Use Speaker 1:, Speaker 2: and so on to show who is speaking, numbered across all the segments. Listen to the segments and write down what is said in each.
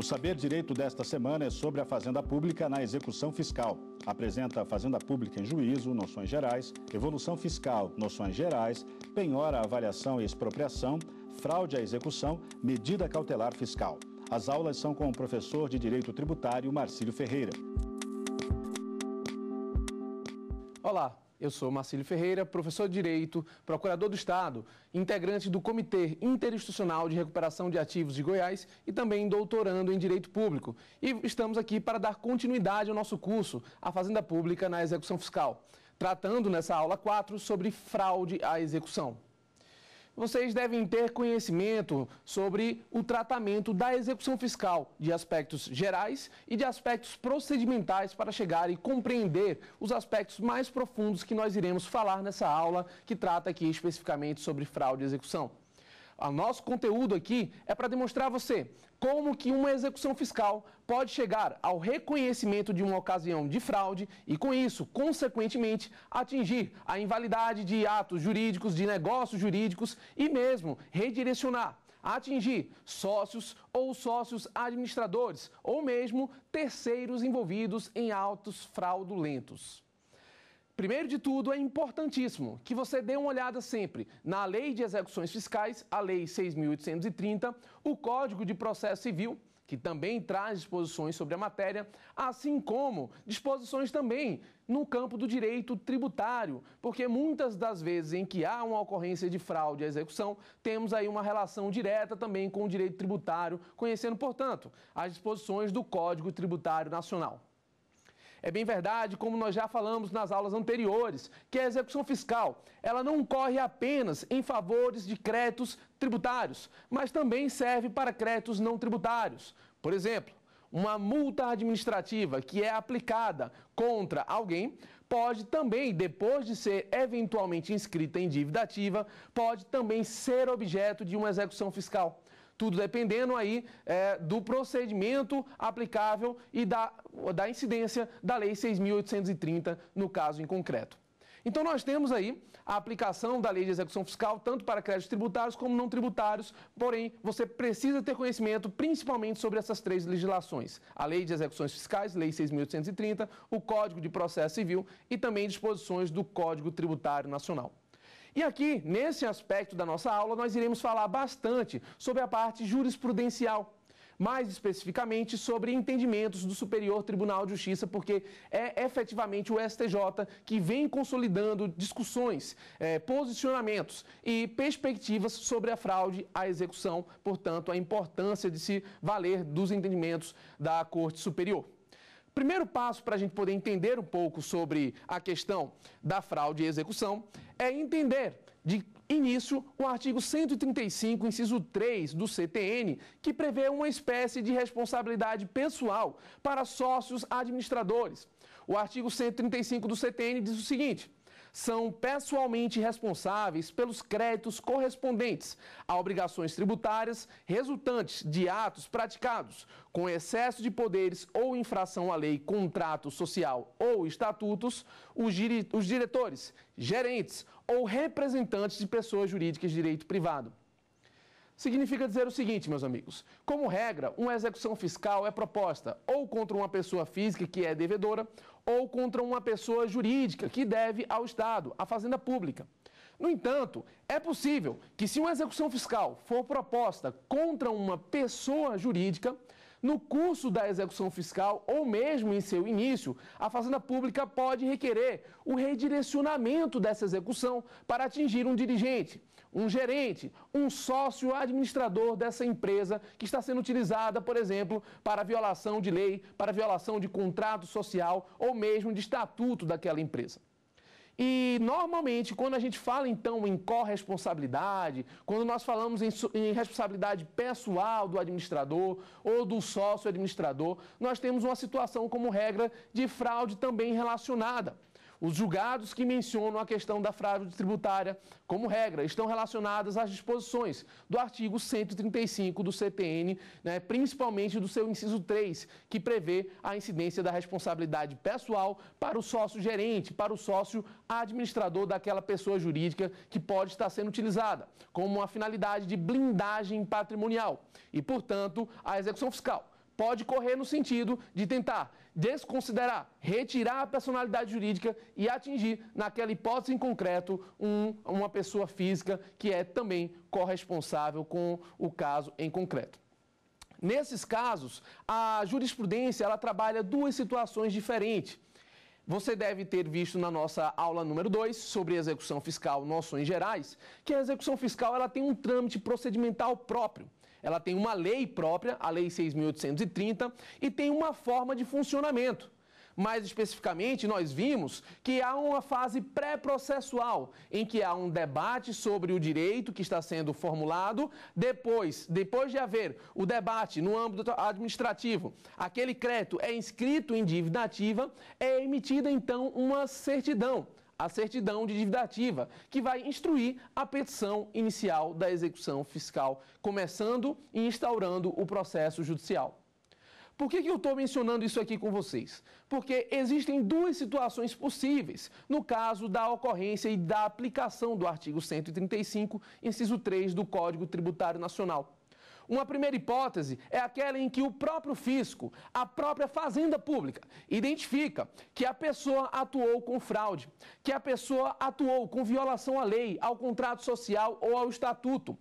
Speaker 1: O saber direito desta semana é sobre a Fazenda Pública na execução fiscal. Apresenta a Fazenda Pública em Juízo, Noções Gerais, Evolução Fiscal, Noções Gerais, Penhora, Avaliação e Expropriação, Fraude à Execução, Medida Cautelar Fiscal. As aulas são com o professor de Direito Tributário, Marcílio Ferreira. Olá, eu sou Marcílio Ferreira, professor de Direito, procurador do Estado, integrante do Comitê Interinstitucional de Recuperação de Ativos de Goiás e também doutorando em Direito Público. E estamos aqui para dar continuidade ao nosso curso, A Fazenda Pública na Execução Fiscal, tratando nessa aula 4 sobre fraude à execução vocês devem ter conhecimento sobre o tratamento da execução fiscal de aspectos gerais e de aspectos procedimentais para chegar e compreender os aspectos mais profundos que nós iremos falar nessa aula que trata aqui especificamente sobre fraude e execução o nosso conteúdo aqui é para demonstrar a você como que uma execução fiscal pode chegar ao reconhecimento de uma ocasião de fraude e com isso, consequentemente, atingir a invalidade de atos jurídicos, de negócios jurídicos e mesmo redirecionar atingir sócios ou sócios administradores ou mesmo terceiros envolvidos em autos fraudulentos. Primeiro de tudo, é importantíssimo que você dê uma olhada sempre na Lei de Execuções Fiscais, a Lei 6.830, o Código de Processo Civil, que também traz disposições sobre a matéria, assim como disposições também no campo do direito tributário, porque muitas das vezes em que há uma ocorrência de fraude à execução, temos aí uma relação direta também com o direito tributário, conhecendo, portanto, as disposições do Código Tributário Nacional. É bem verdade, como nós já falamos nas aulas anteriores, que a execução fiscal, ela não ocorre apenas em favores de créditos tributários, mas também serve para créditos não tributários. Por exemplo, uma multa administrativa que é aplicada contra alguém pode também, depois de ser eventualmente inscrita em dívida ativa, pode também ser objeto de uma execução fiscal tudo dependendo aí é, do procedimento aplicável e da, da incidência da Lei 6.830, no caso em concreto. Então, nós temos aí a aplicação da lei de execução fiscal, tanto para créditos tributários como não tributários, porém, você precisa ter conhecimento principalmente sobre essas três legislações: a Lei de Execuções Fiscais, Lei 6.830, o Código de Processo Civil e também disposições do Código Tributário Nacional. E aqui, nesse aspecto da nossa aula, nós iremos falar bastante sobre a parte jurisprudencial, mais especificamente sobre entendimentos do Superior Tribunal de Justiça, porque é efetivamente o STJ que vem consolidando discussões, é, posicionamentos e perspectivas sobre a fraude à execução, portanto, a importância de se valer dos entendimentos da Corte Superior. Primeiro passo para a gente poder entender um pouco sobre a questão da fraude e execução é entender de início o artigo 135, inciso 3 do CTN, que prevê uma espécie de responsabilidade pessoal para sócios administradores. O artigo 135 do CTN diz o seguinte: são pessoalmente responsáveis pelos créditos correspondentes a obrigações tributárias resultantes de atos praticados com excesso de poderes ou infração à lei, contrato social ou estatutos, os, os diretores, gerentes ou representantes de pessoas jurídicas de direito privado significa dizer o seguinte, meus amigos: como regra, uma execução fiscal é proposta ou contra uma pessoa física que é devedora ou contra uma pessoa jurídica que deve ao Estado, à Fazenda Pública. No entanto, é possível que, se uma execução fiscal for proposta contra uma pessoa jurídica, no curso da execução fiscal ou mesmo em seu início, a Fazenda Pública pode requerer o redirecionamento dessa execução para atingir um dirigente um gerente, um sócio administrador dessa empresa que está sendo utilizada, por exemplo, para violação de lei, para violação de contrato social ou mesmo de estatuto daquela empresa. E normalmente, quando a gente fala então em corresponsabilidade, quando nós falamos em, em, responsabilidade pessoal do administrador ou do sócio administrador, nós temos uma situação como regra de fraude também relacionada. Os julgados que mencionam a questão da fraude tributária, como regra, estão relacionadas às disposições do artigo 135 do CTN, né, principalmente do seu inciso 3, que prevê a incidência da responsabilidade pessoal para o sócio gerente, para o sócio administrador daquela pessoa jurídica que pode estar sendo utilizada, como uma finalidade de blindagem patrimonial e, portanto, a execução fiscal pode correr no sentido de tentar desconsiderar, retirar a personalidade jurídica e atingir, naquela hipótese em concreto, um, uma pessoa física que é também corresponsável com o caso em concreto. Nesses casos, a jurisprudência ela trabalha duas situações diferentes. Você deve ter visto na nossa aula número 2 sobre execução fiscal, noções gerais, que a execução fiscal ela tem um trâmite procedimental próprio ela tem uma lei própria, a Lei 6.830, e tem uma forma de funcionamento. Mais especificamente, nós vimos que há uma fase pré-processual, em que há um debate sobre o direito que está sendo formulado. Depois, depois de haver o debate no âmbito administrativo, aquele crédito é inscrito em dívida ativa, é emitida então uma certidão a certidão de dívida ativa, que vai instruir a petição inicial da execução fiscal, começando e instaurando o processo judicial. Por que, que eu estou mencionando isso aqui com vocês? Porque existem duas situações possíveis no caso da ocorrência e da aplicação do artigo 135, inciso 3 do Código Tributário Nacional. Uma primeira hipótese é aquela em que o próprio fisco, a própria fazenda pública, identifica que a pessoa atuou com fraude, que a pessoa atuou com violação à lei, ao contrato social ou ao estatuto.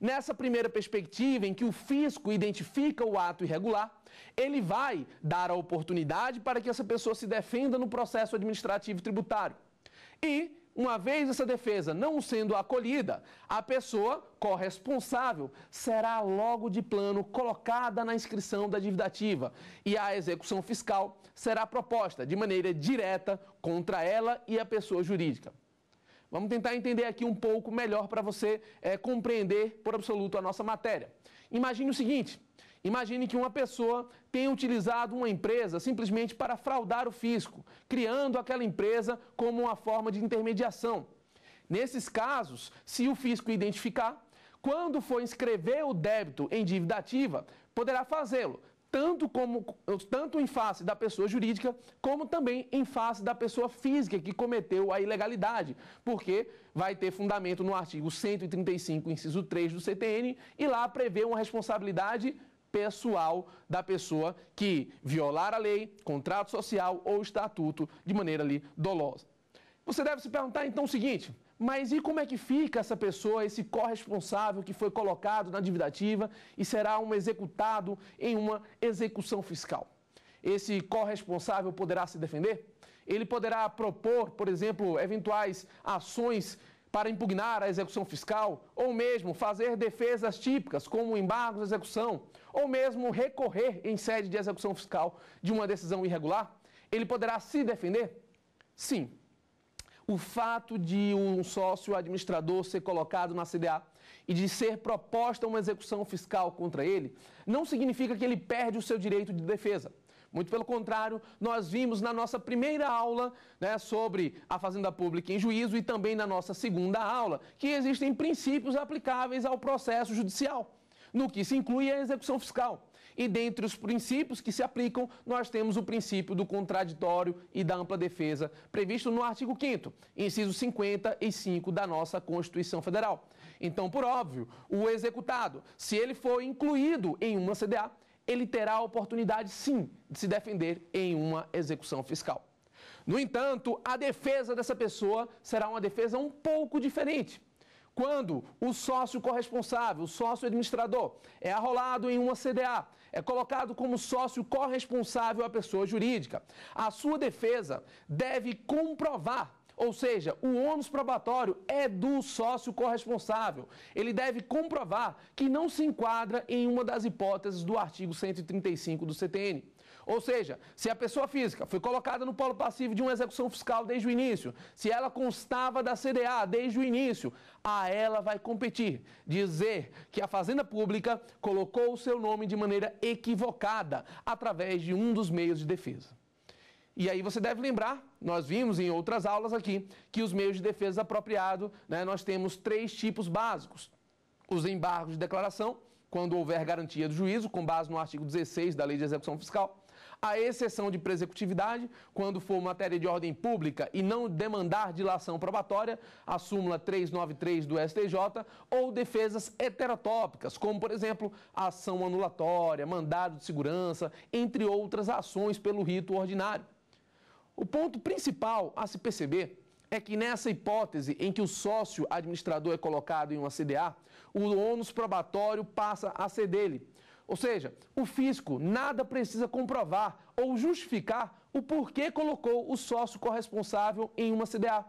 Speaker 1: Nessa primeira perspectiva, em que o fisco identifica o ato irregular, ele vai dar a oportunidade para que essa pessoa se defenda no processo administrativo tributário. E uma vez essa defesa não sendo acolhida, a pessoa corresponsável será logo de plano colocada na inscrição da dívida ativa e a execução fiscal será proposta de maneira direta contra ela e a pessoa jurídica. Vamos tentar entender aqui um pouco melhor para você é, compreender por absoluto a nossa matéria. Imagine o seguinte: Imagine que uma pessoa tenha utilizado uma empresa simplesmente para fraudar o fisco, criando aquela empresa como uma forma de intermediação. Nesses casos, se o fisco identificar, quando for inscrever o débito em dívida ativa, poderá fazê-lo, tanto, como, tanto em face da pessoa jurídica, como também em face da pessoa física que cometeu a ilegalidade, porque vai ter fundamento no artigo 135, inciso 3 do CTN, e lá prevê uma responsabilidade pessoal da pessoa que violar a lei, contrato social ou estatuto de maneira ali dolosa. Você deve se perguntar então o seguinte: mas e como é que fica essa pessoa, esse corresponsável que foi colocado na dívida ativa e será um executado em uma execução fiscal? Esse corresponsável poderá se defender? Ele poderá propor, por exemplo, eventuais ações para impugnar a execução fiscal, ou mesmo fazer defesas típicas, como embargos de execução, ou mesmo recorrer em sede de execução fiscal de uma decisão irregular, ele poderá se defender? Sim. O fato de um sócio administrador ser colocado na CDA e de ser proposta uma execução fiscal contra ele, não significa que ele perde o seu direito de defesa. Muito pelo contrário, nós vimos na nossa primeira aula né, sobre a Fazenda Pública em Juízo e também na nossa segunda aula que existem princípios aplicáveis ao processo judicial, no que se inclui a execução fiscal. E dentre os princípios que se aplicam, nós temos o princípio do contraditório e da ampla defesa, previsto no artigo 5, inciso 55 da nossa Constituição Federal. Então, por óbvio, o executado, se ele for incluído em uma CDA, ele terá a oportunidade, sim, de se defender em uma execução fiscal. No entanto, a defesa dessa pessoa será uma defesa um pouco diferente. Quando o sócio corresponsável, o sócio administrador, é arrolado em uma CDA, é colocado como sócio corresponsável à pessoa jurídica, a sua defesa deve comprovar ou seja, o ônus probatório é do sócio corresponsável. Ele deve comprovar que não se enquadra em uma das hipóteses do artigo 135 do CTN. Ou seja, se a pessoa física foi colocada no polo passivo de uma execução fiscal desde o início, se ela constava da CDA desde o início, a ela vai competir dizer que a Fazenda Pública colocou o seu nome de maneira equivocada através de um dos meios de defesa. E aí você deve lembrar, nós vimos em outras aulas aqui, que os meios de defesa apropriado, né, nós temos três tipos básicos. Os embargos de declaração, quando houver garantia do juízo, com base no artigo 16 da Lei de Execução Fiscal. A exceção de presecutividade, quando for matéria de ordem pública e não demandar dilação probatória, a súmula 393 do STJ, ou defesas heterotópicas, como, por exemplo, ação anulatória, mandado de segurança, entre outras ações pelo rito ordinário. O ponto principal a se perceber é que nessa hipótese em que o sócio administrador é colocado em uma CDA, o ônus probatório passa a ser dele. Ou seja, o fisco nada precisa comprovar ou justificar o porquê colocou o sócio corresponsável em uma CDA,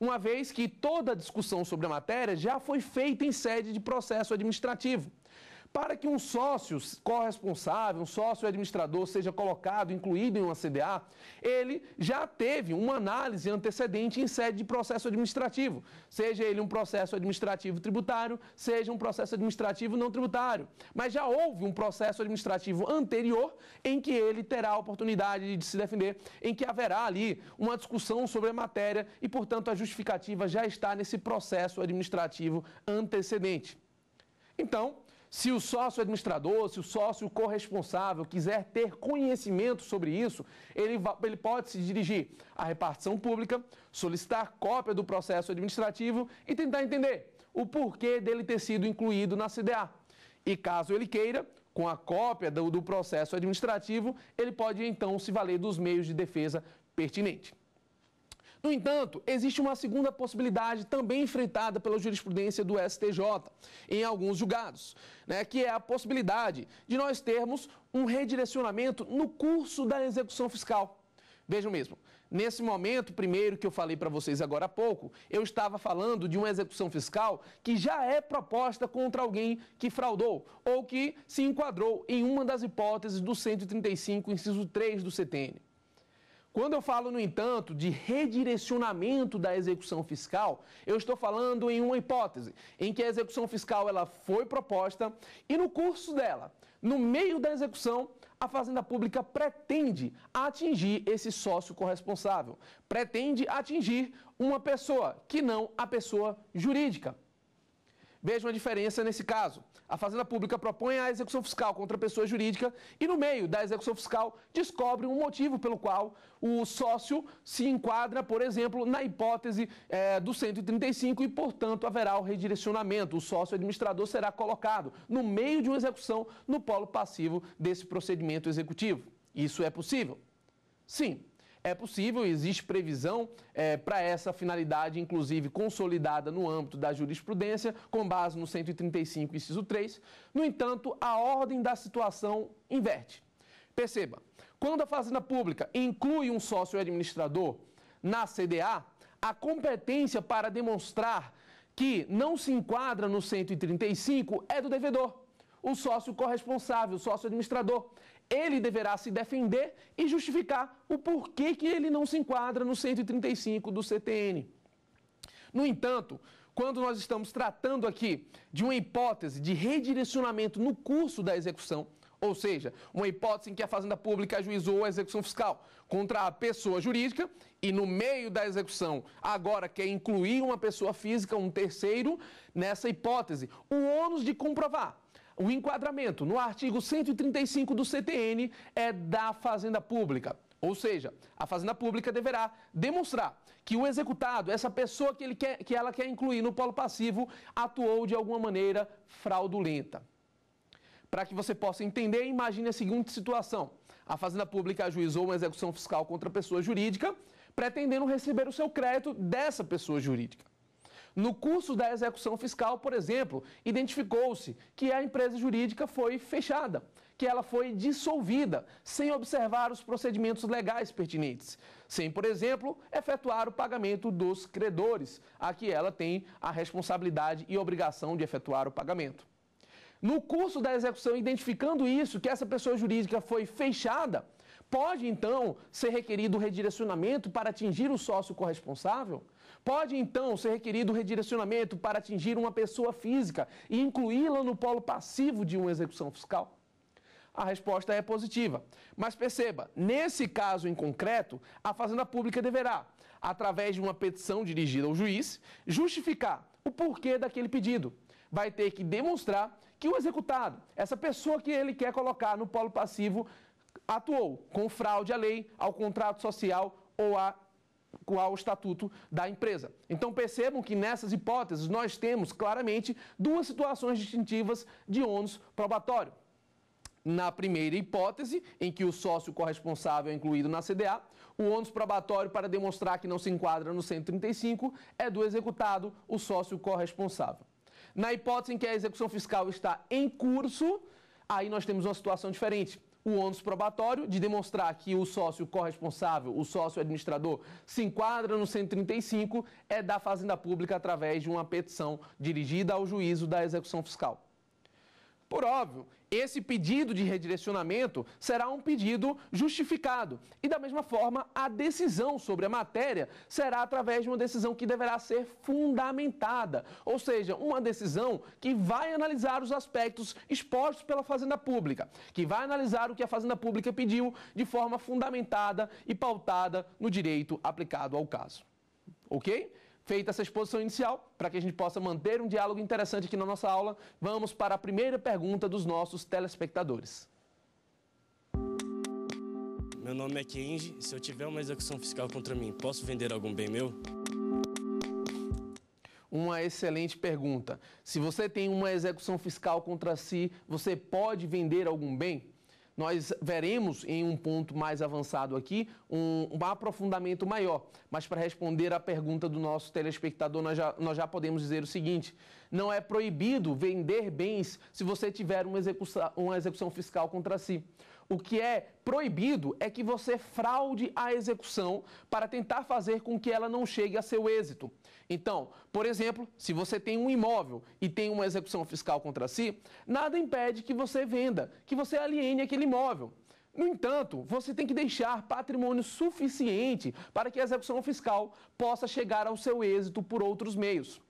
Speaker 1: uma vez que toda a discussão sobre a matéria já foi feita em sede de processo administrativo para que um sócio corresponsável, um sócio administrador seja colocado, incluído em uma CDA, ele já teve uma análise antecedente em sede de processo administrativo, seja ele um processo administrativo tributário, seja um processo administrativo não tributário. Mas já houve um processo administrativo anterior em que ele terá a oportunidade de se defender, em que haverá ali uma discussão sobre a matéria e, portanto, a justificativa já está nesse processo administrativo antecedente. Então, se o sócio administrador, se o sócio corresponsável quiser ter conhecimento sobre isso, ele, ele pode se dirigir à repartição pública, solicitar cópia do processo administrativo e tentar entender o porquê dele ter sido incluído na CDA. E caso ele queira, com a cópia do, do processo administrativo, ele pode então se valer dos meios de defesa pertinentes. No entanto, existe uma segunda possibilidade também enfrentada pela jurisprudência do STJ em alguns julgados, né, que é a possibilidade de nós termos um redirecionamento no curso da execução fiscal. Vejam mesmo, nesse momento primeiro que eu falei para vocês agora há pouco, eu estava falando de uma execução fiscal que já é proposta contra alguém que fraudou ou que se enquadrou em uma das hipóteses do 135, inciso 3 do CTN. Quando eu falo, no entanto, de redirecionamento da execução fiscal, eu estou falando em uma hipótese em que a execução fiscal ela foi proposta e no curso dela, no meio da execução, a Fazenda Pública pretende atingir esse sócio corresponsável, pretende atingir uma pessoa que não a pessoa jurídica. Veja a diferença nesse caso. A Fazenda Pública propõe a execução fiscal contra a pessoa jurídica e, no meio da execução fiscal, descobre um motivo pelo qual o sócio se enquadra, por exemplo, na hipótese é, do 135 e, portanto, haverá o redirecionamento. O sócio administrador será colocado no meio de uma execução no polo passivo desse procedimento executivo. Isso é possível? Sim, é possível, existe previsão é, para essa finalidade, inclusive consolidada no âmbito da jurisprudência, com base no 135, inciso 3. No entanto, a ordem da situação inverte. Perceba, quando a Fazenda Pública inclui um sócio administrador na CDA, a competência para demonstrar que não se enquadra no 135 é do devedor, o sócio corresponsável, o sócio administrador ele deverá se defender e justificar o porquê que ele não se enquadra no 135 do CTN. No entanto, quando nós estamos tratando aqui de uma hipótese de redirecionamento no curso da execução, ou seja, uma hipótese em que a Fazenda Pública ajuizou a execução fiscal contra a pessoa jurídica e no meio da execução agora quer incluir uma pessoa física, um terceiro, nessa hipótese, o ônus de comprovar o enquadramento no artigo 135 do CTN é da Fazenda Pública. Ou seja, a Fazenda Pública deverá demonstrar que o executado, essa pessoa que, ele quer, que ela quer incluir no polo passivo, atuou de alguma maneira fraudulenta. Para que você possa entender, imagine a seguinte situação: a Fazenda Pública ajuizou uma execução fiscal contra a pessoa jurídica, pretendendo receber o seu crédito dessa pessoa jurídica. No curso da execução fiscal, por exemplo, identificou-se que a empresa jurídica foi fechada, que ela foi dissolvida, sem observar os procedimentos legais pertinentes, sem, por exemplo, efetuar o pagamento dos credores, a que ela tem a responsabilidade e obrigação de efetuar o pagamento. No curso da execução, identificando isso, que essa pessoa jurídica foi fechada, pode então ser requerido o redirecionamento para atingir o sócio corresponsável? Pode então ser requerido redirecionamento para atingir uma pessoa física e incluí-la no polo passivo de uma execução fiscal? a resposta é positiva. Mas perceba, nesse caso em concreto, a Fazenda Pública deverá, através de uma petição dirigida ao juiz, justificar o porquê daquele pedido. Vai ter que demonstrar que o executado, essa pessoa que ele quer colocar no polo passivo, atuou com fraude à lei, ao contrato social ou à ao estatuto da empresa. Então percebam que nessas hipóteses nós temos claramente duas situações distintivas de ônus probatório. Na primeira hipótese, em que o sócio corresponsável é incluído na CDA, o ônus probatório para demonstrar que não se enquadra no 135 é do executado, o sócio corresponsável. Na hipótese em que a execução fiscal está em curso, aí nós temos uma situação diferente o ônus probatório de demonstrar que o sócio corresponsável, o sócio administrador, se enquadra no 135 é da Fazenda Pública através de uma petição dirigida ao juízo da execução fiscal. Por óbvio, esse pedido de redirecionamento será um pedido justificado. E da mesma forma, a decisão sobre a matéria será através de uma decisão que deverá ser fundamentada, ou seja, uma decisão que vai analisar os aspectos expostos pela Fazenda Pública, que vai analisar o que a Fazenda Pública pediu de forma fundamentada e pautada no direito aplicado ao caso. OK? Feita essa exposição inicial, para que a gente possa manter um diálogo interessante aqui na nossa aula, vamos para a primeira pergunta dos nossos telespectadores. Meu nome é Kenji. Se eu tiver uma execução fiscal contra mim, posso vender algum bem meu? Uma excelente pergunta. Se você tem uma execução fiscal contra si, você pode vender algum bem? Nós veremos em um ponto mais avançado aqui um, um aprofundamento maior, mas para responder à pergunta do nosso telespectador, nós já, nós já podemos dizer o seguinte: não é proibido vender bens se você tiver uma execução, uma execução fiscal contra si. O que é proibido é que você fraude a execução para tentar fazer com que ela não chegue a seu êxito. Então, por exemplo, se você tem um imóvel e tem uma execução fiscal contra si, nada impede que você venda, que você aliene aquele imóvel. No entanto, você tem que deixar patrimônio suficiente para que a execução fiscal possa chegar ao seu êxito por outros meios.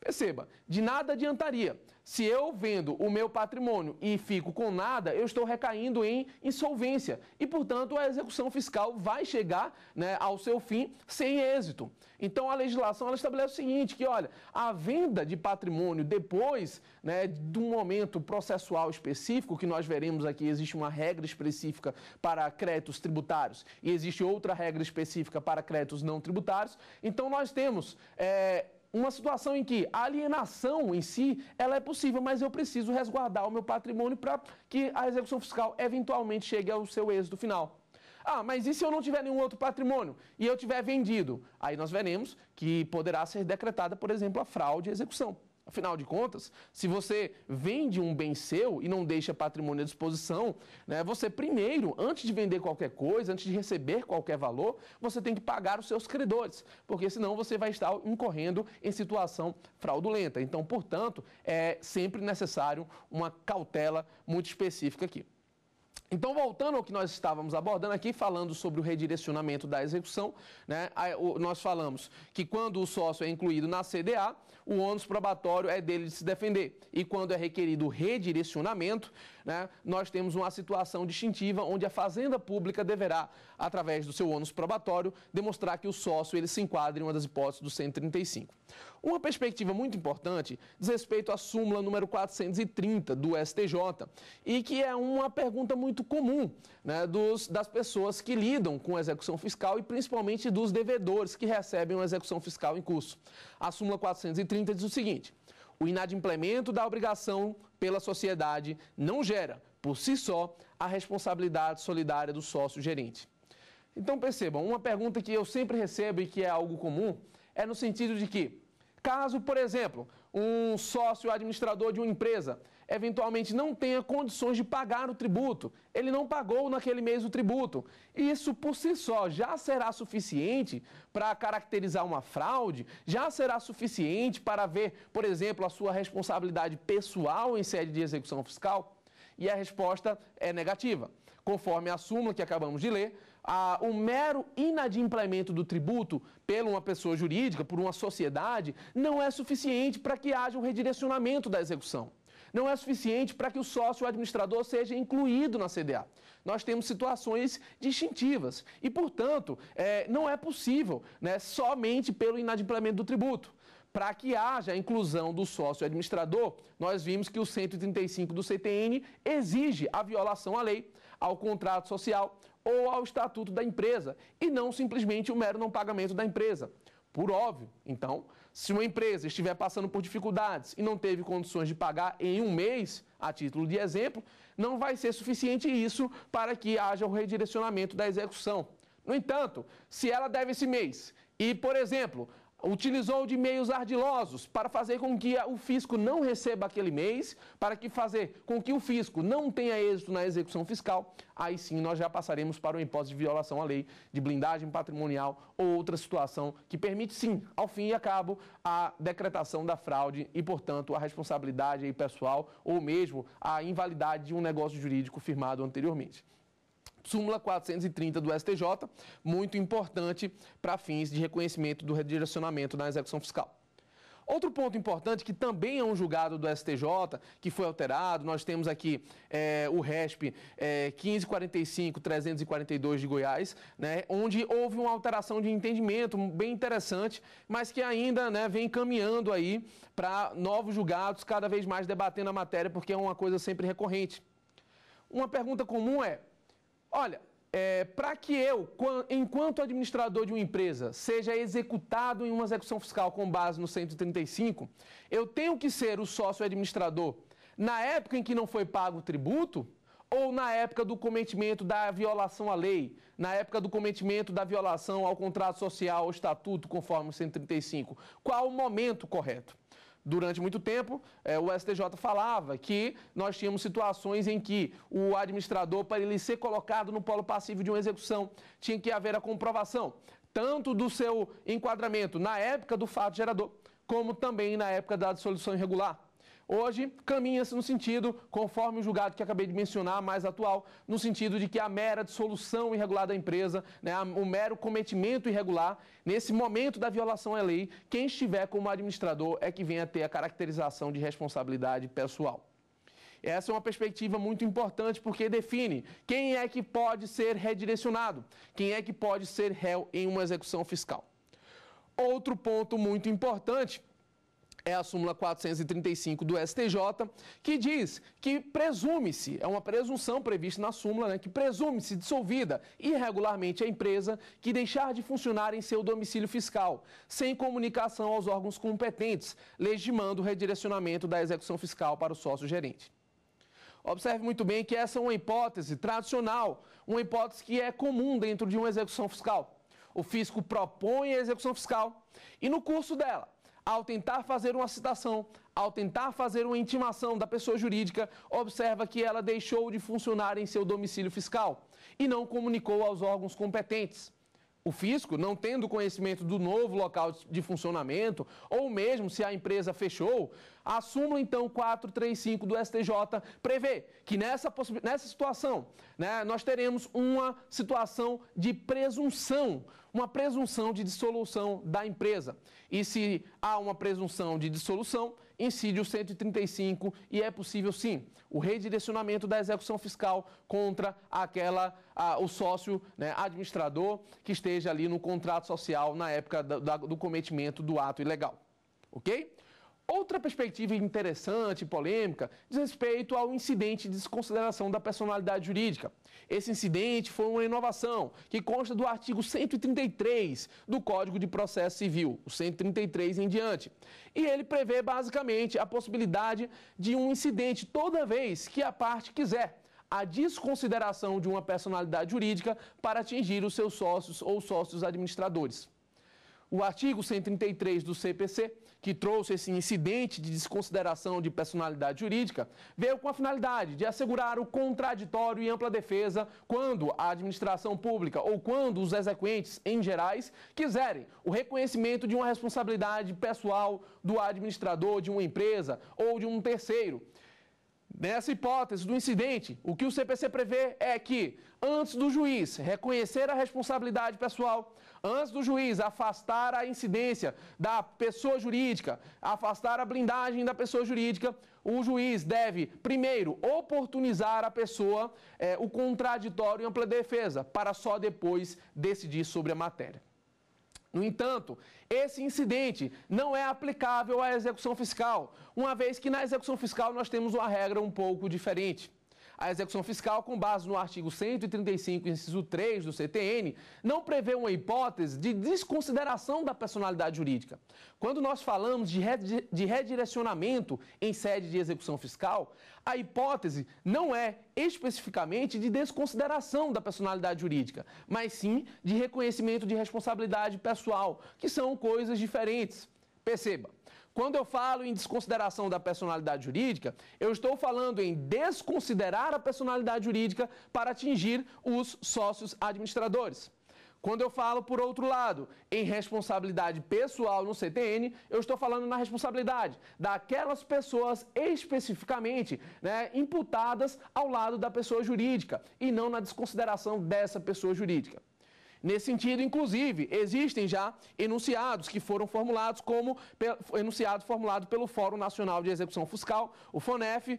Speaker 1: Perceba, de nada adiantaria. Se eu vendo o meu patrimônio e fico com nada, eu estou recaindo em insolvência e, portanto, a execução fiscal vai chegar né, ao seu fim sem êxito. Então, a legislação ela estabelece o seguinte, que, olha, a venda de patrimônio depois né, de um momento processual específico, que nós veremos aqui, existe uma regra específica para créditos tributários e existe outra regra específica para créditos não tributários, então nós temos... É, uma situação em que a alienação em si ela é possível, mas eu preciso resguardar o meu patrimônio para que a execução fiscal eventualmente chegue ao seu êxito final. Ah, mas e se eu não tiver nenhum outro patrimônio e eu tiver vendido? Aí nós veremos que poderá ser decretada, por exemplo, a fraude e execução. Afinal de contas, se você vende um bem seu e não deixa patrimônio à disposição, né, você primeiro, antes de vender qualquer coisa, antes de receber qualquer valor, você tem que pagar os seus credores, porque senão você vai estar incorrendo em situação fraudulenta. Então, portanto, é sempre necessário uma cautela muito específica aqui. Então, voltando ao que nós estávamos abordando aqui, falando sobre o redirecionamento da execução, né, nós falamos que quando o sócio é incluído na CDA, o ônus probatório é dele de se defender. E quando é requerido redirecionamento, né, nós temos uma situação distintiva onde a fazenda pública deverá através do seu ônus probatório, demonstrar que o sócio ele se enquadra em uma das hipóteses do 135. Uma perspectiva muito importante diz respeito à súmula número 430 do STJ, e que é uma pergunta muito comum né, dos, das pessoas que lidam com a execução fiscal e principalmente dos devedores que recebem uma execução fiscal em curso. A súmula 430 diz o seguinte: o inadimplemento da obrigação pela sociedade não gera, por si só, a responsabilidade solidária do sócio gerente. Então percebam, uma pergunta que eu sempre recebo e que é algo comum é no sentido de que, caso, por exemplo, um sócio administrador de uma empresa eventualmente não tenha condições de pagar o tributo, ele não pagou naquele mês o tributo, isso por si só já será suficiente para caracterizar uma fraude? Já será suficiente para ver, por exemplo, a sua responsabilidade pessoal em sede de execução fiscal? E a resposta é negativa. Conforme a súmula que acabamos de ler, o mero inadimplemento do tributo pela uma pessoa jurídica, por uma sociedade, não é suficiente para que haja um redirecionamento da execução. Não é suficiente para que o sócio administrador seja incluído na CDA. Nós temos situações distintivas e, portanto, é, não é possível né, somente pelo inadimplemento do tributo para que haja a inclusão do sócio administrador, nós vimos que o 135 do CTN exige a violação à lei, ao contrato social, ou ao estatuto da empresa, e não simplesmente o mero não pagamento da empresa. Por óbvio. Então, se uma empresa estiver passando por dificuldades e não teve condições de pagar em um mês, a título de exemplo, não vai ser suficiente isso para que haja o redirecionamento da execução. No entanto, se ela deve esse mês e, por exemplo, utilizou de meios ardilosos para fazer com que o fisco não receba aquele mês, para que fazer com que o fisco não tenha êxito na execução fiscal, aí sim nós já passaremos para o imposto de violação à lei, de blindagem patrimonial ou outra situação que permite sim, ao fim e a cabo, a decretação da fraude e, portanto, a responsabilidade pessoal ou mesmo a invalidade de um negócio jurídico firmado anteriormente. Súmula 430 do STJ, muito importante para fins de reconhecimento do redirecionamento na execução fiscal. Outro ponto importante, que também é um julgado do STJ, que foi alterado, nós temos aqui é, o RESP é, 1545-342 de Goiás, né, onde houve uma alteração de entendimento bem interessante, mas que ainda né, vem caminhando aí para novos julgados, cada vez mais debatendo a matéria, porque é uma coisa sempre recorrente. Uma pergunta comum é, Olha, é, para que eu, enquanto administrador de uma empresa, seja executado em uma execução fiscal com base no 135, eu tenho que ser o sócio administrador na época em que não foi pago o tributo ou na época do cometimento da violação à lei, na época do cometimento da violação ao contrato social ou estatuto, conforme o 135? Qual o momento correto? durante muito tempo, é, o STJ falava que nós tínhamos situações em que o administrador, para ele ser colocado no polo passivo de uma execução, tinha que haver a comprovação tanto do seu enquadramento na época do fato gerador, como também na época da dissolução irregular. Hoje caminha-se no sentido, conforme o julgado que acabei de mencionar, mais atual, no sentido de que a mera dissolução irregular da empresa, né, o mero cometimento irregular, nesse momento da violação à lei, quem estiver como administrador é que venha a ter a caracterização de responsabilidade pessoal. Essa é uma perspectiva muito importante porque define quem é que pode ser redirecionado, quem é que pode ser réu em uma execução fiscal. Outro ponto muito importante é a súmula 435 do STJ, que diz que presume-se, é uma presunção prevista na súmula, né, que presume-se dissolvida irregularmente a empresa que deixar de funcionar em seu domicílio fiscal, sem comunicação aos órgãos competentes, legitimando o redirecionamento da execução fiscal para o sócio gerente. Observe muito bem que essa é uma hipótese tradicional, uma hipótese que é comum dentro de uma execução fiscal. O fisco propõe a execução fiscal e, no curso dela, ao tentar fazer uma citação, ao tentar fazer uma intimação da pessoa jurídica, observa que ela deixou de funcionar em seu domicílio fiscal e não comunicou aos órgãos competentes. O fisco, não tendo conhecimento do novo local de funcionamento, ou mesmo se a empresa fechou, a súmula, então, 435 do STJ prevê que nessa, nessa situação né, nós teremos uma situação de presunção, uma presunção de dissolução da empresa. E se há uma presunção de dissolução, incide o 135 e é possível sim o redirecionamento da execução fiscal contra aquela a, o sócio né, administrador que esteja ali no contrato social na época da, da, do cometimento do ato ilegal. Ok? Outra perspectiva interessante e polêmica diz respeito ao incidente de desconsideração da personalidade jurídica. Esse incidente foi uma inovação que consta do artigo 133 do Código de Processo Civil, o 133 em diante. E ele prevê basicamente a possibilidade de um incidente toda vez que a parte quiser a desconsideração de uma personalidade jurídica para atingir os seus sócios ou sócios administradores. O artigo 133 do CPC que trouxe esse incidente de desconsideração de personalidade jurídica, veio com a finalidade de assegurar o contraditório e ampla defesa quando a administração pública ou quando os exequentes em gerais quiserem o reconhecimento de uma responsabilidade pessoal do administrador de uma empresa ou de um terceiro. Nessa hipótese do incidente, o que o CPC prevê é que, antes do juiz reconhecer a responsabilidade pessoal, Antes do juiz afastar a incidência da pessoa jurídica, afastar a blindagem da pessoa jurídica, o juiz deve, primeiro, oportunizar a pessoa é, o contraditório e ampla defesa, para só depois decidir sobre a matéria. No entanto, esse incidente não é aplicável à execução fiscal, uma vez que na execução fiscal nós temos uma regra um pouco diferente. A execução fiscal, com base no artigo 135, inciso 3 do CTN, não prevê uma hipótese de desconsideração da personalidade jurídica. Quando nós falamos de redirecionamento em sede de execução fiscal, a hipótese não é especificamente de desconsideração da personalidade jurídica, mas sim de reconhecimento de responsabilidade pessoal, que são coisas diferentes. Perceba, quando eu falo em desconsideração da personalidade jurídica, eu estou falando em desconsiderar a personalidade jurídica para atingir os sócios administradores. Quando eu falo, por outro lado, em responsabilidade pessoal no CTN, eu estou falando na responsabilidade daquelas pessoas especificamente né, imputadas ao lado da pessoa jurídica e não na desconsideração dessa pessoa jurídica. Nesse sentido, inclusive, existem já enunciados que foram formulados como enunciado formulado pelo Fórum Nacional de Execução Fiscal, o FONEF,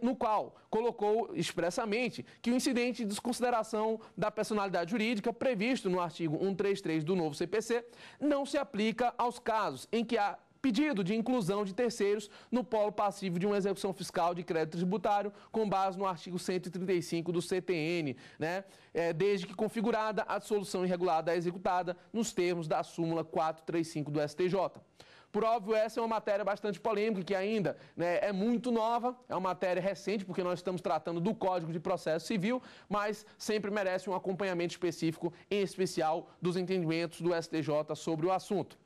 Speaker 1: no qual colocou expressamente que o incidente de desconsideração da personalidade jurídica previsto no artigo 133 do novo CPC não se aplica aos casos em que a pedido de inclusão de terceiros no polo passivo de uma execução fiscal de crédito tributário com base no artigo 135 do CTN, né? É, desde que configurada a solução irregular é executada nos termos da súmula 435 do STJ. Por óbvio, essa é uma matéria bastante polêmica, que ainda né, é muito nova, é uma matéria recente, porque nós estamos tratando do Código de Processo Civil, mas sempre merece um acompanhamento específico, em especial dos entendimentos do STJ sobre o assunto.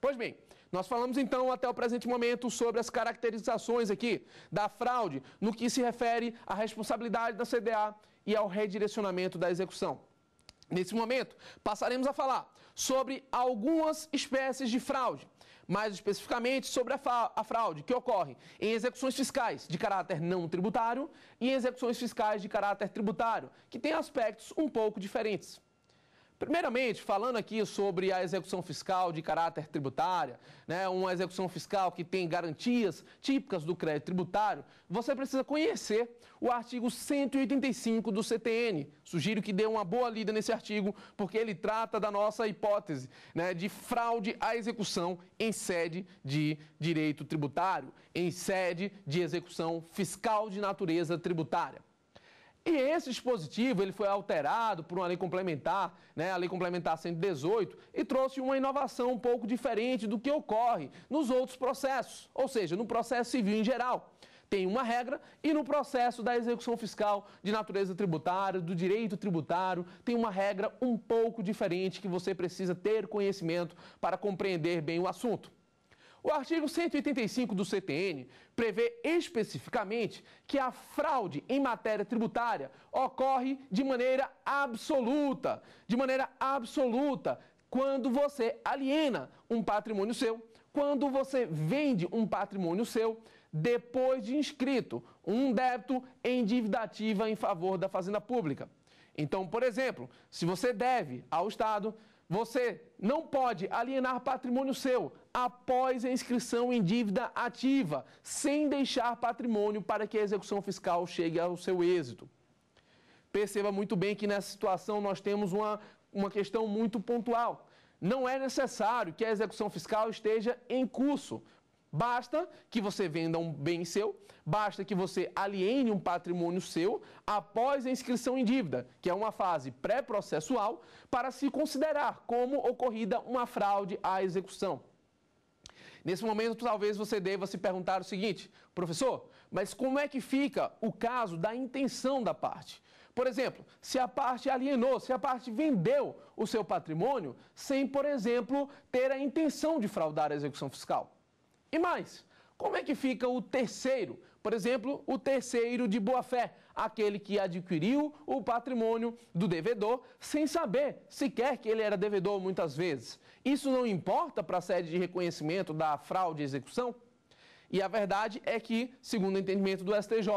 Speaker 1: Pois bem, nós falamos então até o presente momento sobre as caracterizações aqui da fraude no que se refere à responsabilidade da CDA e ao redirecionamento da execução. Nesse momento, passaremos a falar sobre algumas espécies de fraude, mais especificamente sobre a, fraude que ocorre em execuções fiscais de caráter não tributário e em execuções fiscais de caráter tributário, que têm aspectos um pouco diferentes. Primeiramente, falando aqui sobre a execução fiscal de caráter tributária, né, uma execução fiscal que tem garantias típicas do crédito tributário, você precisa conhecer o artigo 185 do CTN. Sugiro que dê uma boa lida nesse artigo, porque ele trata da nossa hipótese né, de fraude à execução em sede de direito tributário, em sede de execução fiscal de natureza tributária. E esse dispositivo ele foi alterado por uma lei complementar, né, a Lei Complementar 118, e trouxe uma inovação um pouco diferente do que ocorre nos outros processos, ou seja, no processo civil em geral. Tem uma regra e no processo da execução fiscal de natureza tributária, do direito tributário, tem uma regra um pouco diferente que você precisa ter conhecimento para compreender bem o assunto. O artigo 185 do CTN prevê especificamente que a fraude em matéria tributária ocorre de maneira absoluta, de maneira absoluta, quando você aliena um patrimônio seu, quando você vende um patrimônio seu depois de inscrito um débito em dívida ativa em favor da fazenda pública. Então, por exemplo, se você deve ao Estado você não pode alienar patrimônio seu após a inscrição em dívida ativa, sem deixar patrimônio para que a execução fiscal chegue ao seu êxito. Perceba muito bem que nessa situação nós temos uma, uma questão muito pontual. Não é necessário que a execução fiscal esteja em curso, Basta que você venda um bem seu, basta que você aliene um patrimônio seu após a inscrição em dívida, que é uma fase pré-processual, para se considerar como ocorrida uma fraude à execução. Nesse momento, talvez você deva se perguntar o seguinte: professor, mas como é que fica o caso da intenção da parte? Por exemplo, se a parte alienou, se a parte vendeu o seu patrimônio sem, por exemplo, ter a intenção de fraudar a execução fiscal. E mais, como é que fica o terceiro? Por exemplo, o terceiro de boa-fé, aquele que adquiriu o patrimônio do devedor sem saber sequer que ele era devedor muitas vezes. Isso não importa para a sede de reconhecimento da fraude e execução? E a verdade é que, segundo o entendimento do STJ,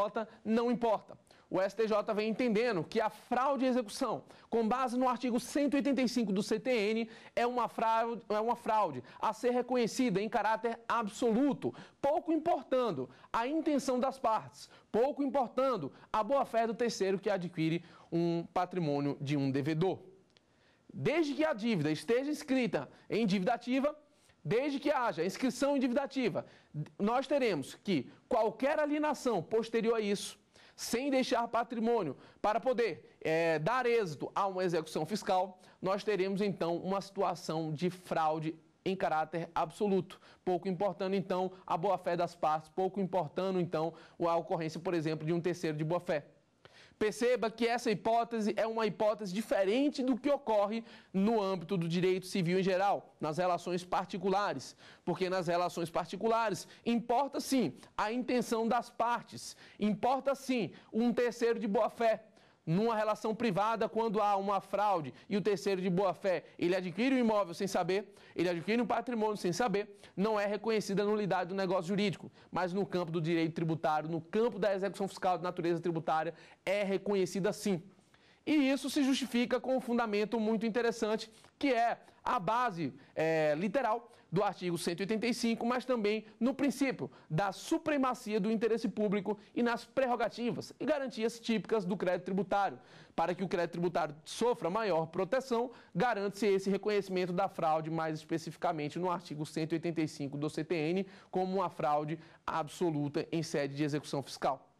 Speaker 1: não importa o STJ vem entendendo que a fraude à execução, com base no artigo 185 do CTN, é uma fraude, é uma fraude a ser reconhecida em caráter absoluto, pouco importando a intenção das partes, pouco importando a boa-fé do terceiro que adquire um patrimônio de um devedor. Desde que a dívida esteja inscrita em dívida ativa, desde que haja inscrição em dívida ativa, nós teremos que qualquer alienação posterior a isso sem deixar patrimônio. Para poder é, dar êxito a uma execução fiscal, nós teremos então uma situação de fraude em caráter absoluto, pouco importando então a boa-fé das partes, pouco importando então a ocorrência, por exemplo, de um terceiro de boa-fé. Perceba que essa hipótese é uma hipótese diferente do que ocorre no âmbito do direito civil em geral, nas relações particulares, porque nas relações particulares importa sim a intenção das partes, importa sim um terceiro de boa-fé, numa relação privada, quando há uma fraude e o terceiro de boa-fé, ele adquire um imóvel sem saber, ele adquire um patrimônio sem saber, não é reconhecida a nulidade do negócio jurídico. Mas no campo do direito tributário, no campo da execução fiscal de natureza tributária, é reconhecida sim. E isso se justifica com um fundamento muito interessante, que é a base é, literal do artigo 185, mas também no princípio da supremacia do interesse público e nas prerrogativas e garantias típicas do crédito tributário. Para que o crédito tributário sofra maior proteção, garante-se esse reconhecimento da fraude, mais especificamente no artigo 185 do CTN, como uma fraude absoluta em sede de execução fiscal.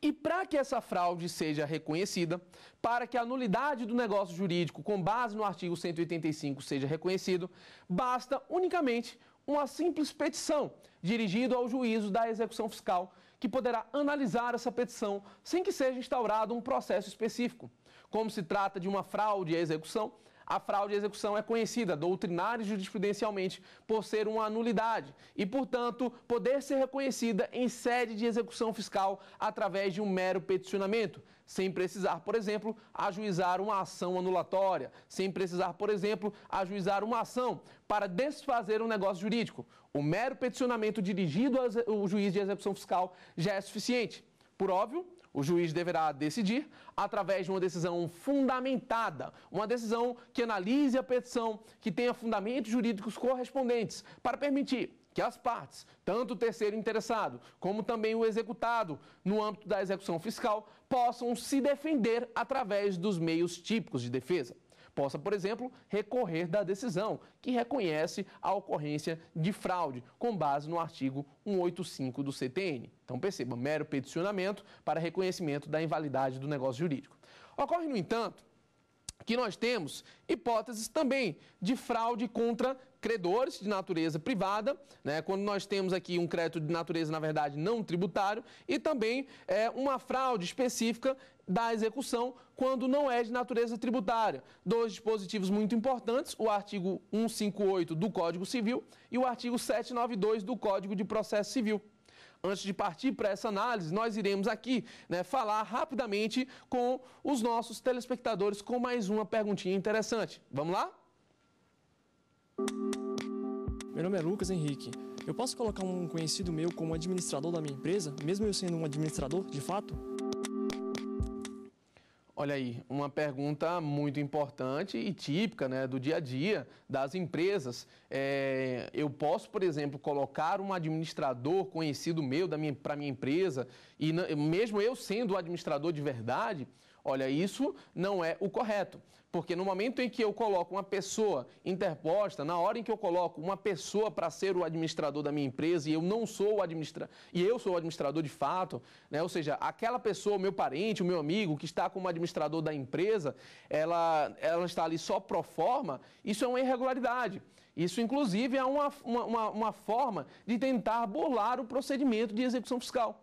Speaker 1: E para que essa fraude seja reconhecida, para que a nulidade do negócio jurídico com base no artigo 185 seja reconhecido, basta unicamente uma simples petição dirigida ao juízo da execução fiscal, que poderá analisar essa petição sem que seja instaurado um processo específico. Como se trata de uma fraude à execução, a fraude à execução é conhecida doutrinária e jurisprudencialmente por ser uma nulidade e, portanto, poder ser reconhecida em sede de execução fiscal através de um mero peticionamento, sem precisar, por exemplo, ajuizar uma ação anulatória, sem precisar, por exemplo, ajuizar uma ação para desfazer um negócio jurídico. O mero peticionamento dirigido ao juiz de execução fiscal já é suficiente. Por óbvio, o juiz deverá decidir através de uma decisão fundamentada, uma decisão que analise a petição, que tenha fundamentos jurídicos correspondentes, para permitir que as partes, tanto o terceiro interessado como também o executado, no âmbito da execução fiscal, possam se defender através dos meios típicos de defesa possa, por exemplo, recorrer da decisão, que reconhece a ocorrência de fraude, com base no artigo 185 do CTN. Então perceba, mero peticionamento para reconhecimento da invalidade do negócio jurídico. Ocorre, no entanto, que nós temos hipóteses também de fraude contra credores de natureza privada, né, quando nós temos aqui um crédito de natureza, na verdade, não tributário, e também é, uma fraude específica da execução quando não é de natureza tributária. Dois dispositivos muito importantes, o artigo 158 do Código Civil e o artigo 792 do Código de Processo Civil. Antes de partir para essa análise, nós iremos aqui né, falar rapidamente com os nossos telespectadores com mais uma perguntinha interessante. Vamos lá? Meu nome é Lucas Henrique. Eu posso colocar um conhecido meu como administrador da minha empresa, mesmo eu sendo um administrador de fato? Olha aí, uma pergunta muito importante e típica né, do dia a dia das empresas. É, eu posso, por exemplo, colocar um administrador conhecido meu para minha, minha empresa, e mesmo eu sendo o administrador de verdade, olha, isso não é o correto. Porque no momento em que eu coloco uma pessoa interposta, na hora em que eu coloco uma pessoa para ser o administrador da minha empresa e eu não sou o administrador, e eu sou o administrador de fato, né? ou seja, aquela pessoa, o meu parente, o meu amigo que está como administrador da empresa, ela, ela está ali só pro forma, isso é uma irregularidade. Isso, inclusive, é uma, uma, uma forma de tentar burlar o procedimento de execução fiscal.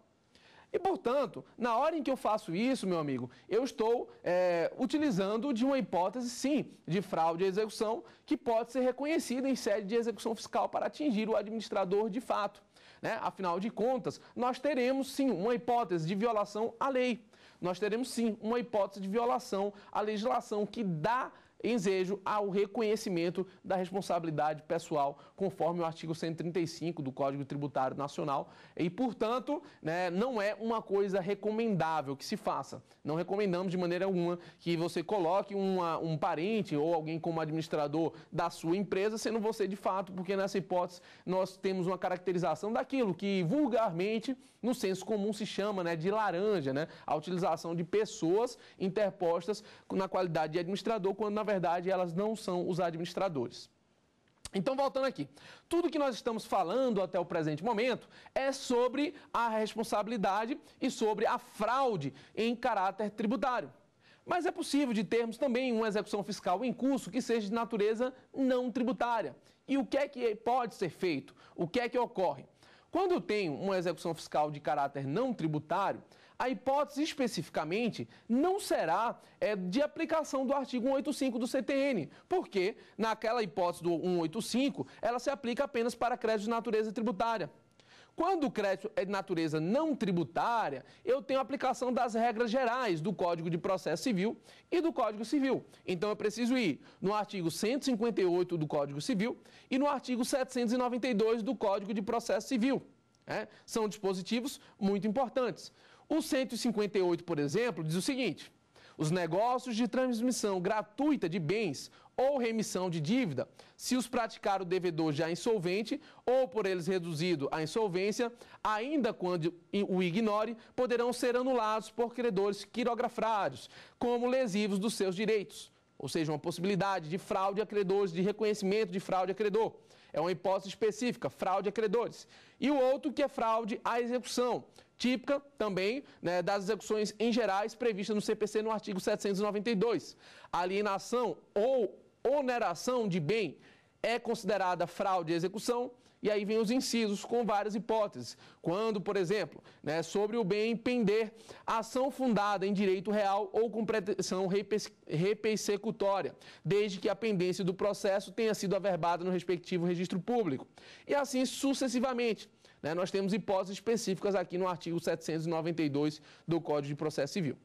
Speaker 1: E, portanto, na hora em que eu faço isso, meu amigo, eu estou é, utilizando de uma hipótese, sim, de fraude à execução, que pode ser reconhecida em sede de execução fiscal para atingir o administrador de fato. Né? Afinal de contas, nós teremos sim uma hipótese de violação à lei. Nós teremos sim uma hipótese de violação à legislação que dá ensejo ao reconhecimento da responsabilidade pessoal, conforme o artigo 135 do Código Tributário Nacional. E, portanto, né, não é uma coisa recomendável que se faça. Não recomendamos de maneira alguma que você coloque uma, um parente ou alguém como administrador da sua empresa, sendo você de fato, porque nessa hipótese nós temos uma caracterização daquilo que vulgarmente, no senso comum, se chama né, de laranja, né, a utilização de pessoas interpostas na qualidade de administrador, quando na verdade, elas não são os administradores. Então, voltando aqui, tudo que nós estamos falando até o presente momento é sobre a responsabilidade e sobre a fraude em caráter tributário. Mas é possível de termos também uma execução fiscal em curso que seja de natureza não tributária. E o que é que pode ser feito? O que é que ocorre? Quando eu tenho uma execução fiscal de caráter não tributário, a hipótese especificamente não será é, de aplicação do artigo 185 do CTN, porque naquela hipótese do 185, ela se aplica apenas para crédito de natureza tributária. Quando o crédito é de natureza não tributária, eu tenho a aplicação das regras gerais do Código de Processo Civil e do Código Civil. Então eu preciso ir no artigo 158 do Código Civil e no artigo 792 do Código de Processo Civil. É? São dispositivos muito importantes. O 158, por exemplo, diz o seguinte: os negócios de transmissão gratuita de bens ou remissão de dívida, se os praticar o devedor já insolvente ou por eles reduzido à insolvência, ainda quando o ignore, poderão ser anulados por credores quirografários, como lesivos dos seus direitos, ou seja, uma possibilidade de fraude a credores, de reconhecimento de fraude a credor. É uma hipótese específica, fraude a credores. E o outro que é fraude à execução, típica também né, das execuções em gerais previstas no CPC no artigo 792. Alienação ou oneração de bem é considerada fraude e execução. E aí vem os incisos com várias hipóteses. Quando, por exemplo, né, sobre o bem pender ação fundada em direito real ou com pretensão repersecutória, desde que a pendência do processo tenha sido averbada no respectivo registro público. E assim sucessivamente. Né? Nós temos hipóteses específicas aqui no artigo 792 do Código de Processo Civil.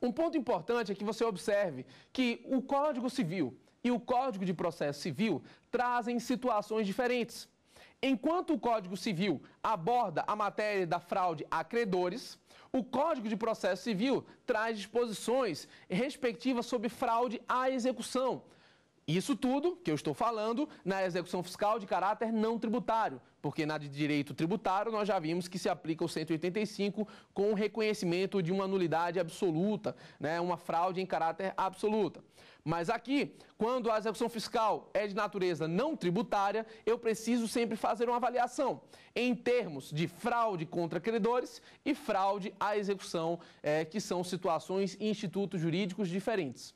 Speaker 1: Um ponto importante é que você observe que o Código Civil e o Código de Processo Civil trazem situações diferentes. Enquanto o Código Civil aborda a matéria da fraude a credores, o Código de Processo Civil traz disposições respectivas sobre fraude à execução. Isso tudo que eu estou falando na execução fiscal de caráter não tributário, porque na de direito tributário nós já vimos que se aplica o 185 com o reconhecimento de uma nulidade absoluta, né, uma fraude em caráter absoluta. Mas aqui, quando a execução fiscal é de natureza não tributária, eu preciso sempre fazer uma avaliação em termos de fraude contra credores e fraude à execução, é, que são situações e institutos jurídicos diferentes.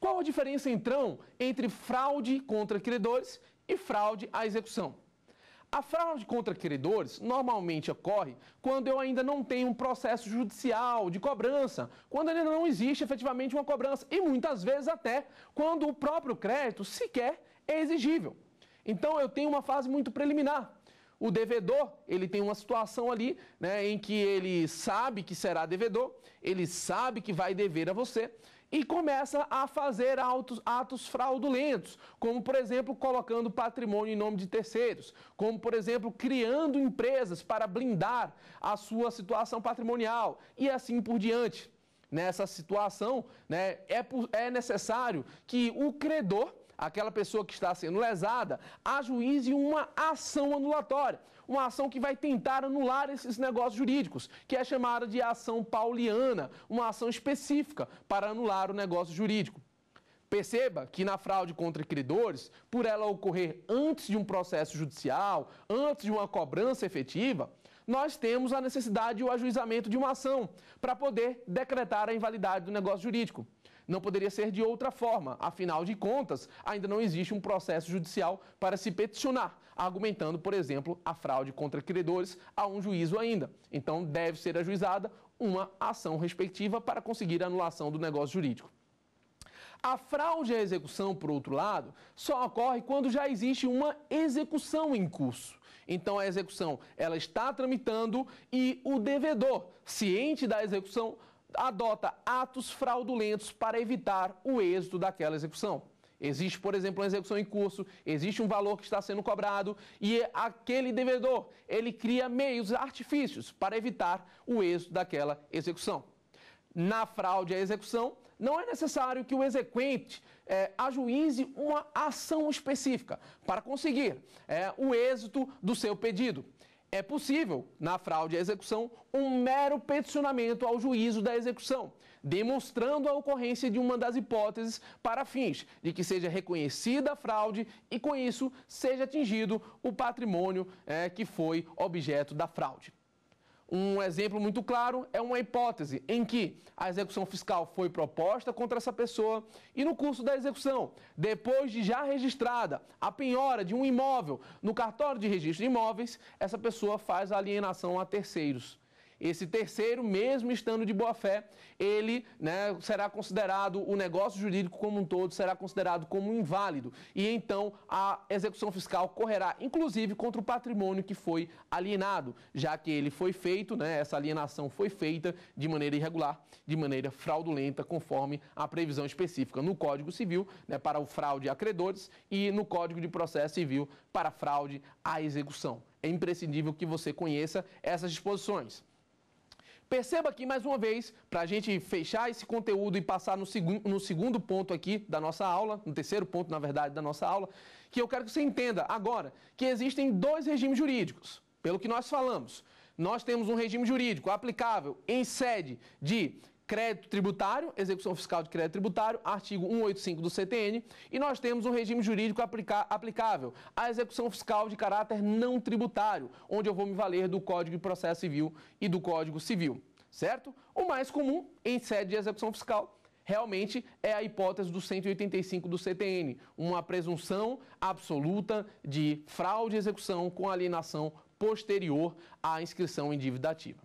Speaker 1: Qual a diferença, então, entre fraude contra credores e fraude à execução? A fraude contra credores normalmente ocorre quando eu ainda não tenho um processo judicial de cobrança, quando ainda não existe efetivamente uma cobrança e muitas vezes até quando o próprio crédito sequer é exigível. Então eu tenho uma fase muito preliminar. O devedor, ele tem uma situação ali né, em que ele sabe que será devedor, ele sabe que vai dever a você, e começa a fazer atos fraudulentos, como por exemplo colocando patrimônio em nome de terceiros, como por exemplo criando empresas para blindar a sua situação patrimonial e assim por diante. Nessa situação, né, é, é necessário que o credor, aquela pessoa que está sendo lesada, ajuize uma ação anulatória uma ação que vai tentar anular esses negócios jurídicos, que é chamada de ação pauliana, uma ação específica para anular o negócio jurídico. Perceba que na fraude contra credores, por ela ocorrer antes de um processo judicial, antes de uma cobrança efetiva, nós temos a necessidade e o ajuizamento de uma ação para poder decretar a invalidade do negócio jurídico. Não poderia ser de outra forma, afinal de contas, ainda não existe um processo judicial para se peticionar, argumentando, por exemplo, a fraude contra credores a um juízo ainda. Então, deve ser ajuizada uma ação respectiva para conseguir a anulação do negócio jurídico. A fraude à execução, por outro lado, só ocorre quando já existe uma execução em curso. Então a execução, ela está tramitando e o devedor, ciente da execução, adota atos fraudulentos para evitar o êxito daquela execução. Existe, por exemplo, uma execução em curso, existe um valor que está sendo cobrado e aquele devedor, ele cria meios, artifícios para evitar o êxito daquela execução. Na fraude à execução, não é necessário que o exequente é, ajuize uma ação específica para conseguir é, o êxito do seu pedido. É possível, na fraude à execução, um mero peticionamento ao juízo da execução, demonstrando a ocorrência de uma das hipóteses para fins de que seja reconhecida a fraude e, com isso, seja atingido o patrimônio é, que foi objeto da fraude. Um exemplo muito claro é uma hipótese em que a execução fiscal foi proposta contra essa pessoa e no curso da execução, depois de já registrada a penhora de um imóvel no cartório de registro de imóveis, essa pessoa faz a alienação a terceiros. Esse terceiro, mesmo estando de boa fé, ele né, será considerado, o negócio jurídico como um todo será considerado como inválido. E então a execução fiscal correrá, inclusive, contra o patrimônio que foi alienado, já que ele foi feito, né, essa alienação foi feita de maneira irregular, de maneira fraudulenta, conforme a previsão específica no Código Civil né, para o fraude a credores e no Código de Processo Civil para fraude à execução. É imprescindível que você conheça essas disposições. Perceba aqui mais uma vez, para a gente fechar esse conteúdo e passar no, segu no segundo ponto aqui da nossa aula, no terceiro ponto, na verdade, da nossa aula, que eu quero que você entenda agora que existem dois regimes jurídicos, pelo que nós falamos. Nós temos um regime jurídico aplicável em sede de crédito tributário, execução fiscal de crédito tributário, artigo 185 do CTN, e nós temos um regime jurídico aplica aplicável à execução fiscal de caráter não tributário, onde eu vou me valer do Código de Processo Civil e do Código Civil, certo? O mais comum em sede de execução fiscal realmente é a hipótese do 185 do CTN, uma presunção absoluta de fraude e execução com alienação posterior à inscrição em dívida ativa.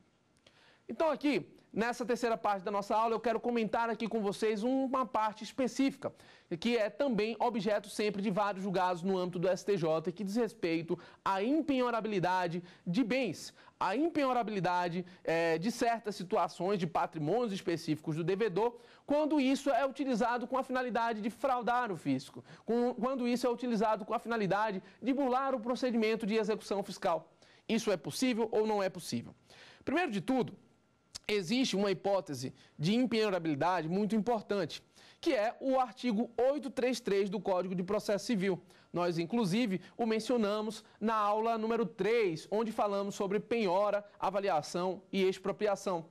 Speaker 1: Então aqui Nessa terceira parte da nossa aula, eu quero comentar aqui com vocês uma parte específica, que é também objeto sempre de vários julgados no âmbito do STJ, que diz respeito à impenhorabilidade de bens, à impenhorabilidade é, de certas situações de patrimônios específicos do devedor, quando isso é utilizado com a finalidade de fraudar o fisco, com, quando isso é utilizado com a finalidade de burlar o procedimento de execução fiscal. Isso é possível ou não é possível? Primeiro de tudo, existe uma hipótese de impenhorabilidade muito importante, que é o artigo 833 do Código de Processo Civil. Nós, inclusive, o mencionamos na aula número 3, onde falamos sobre penhora, avaliação e expropriação.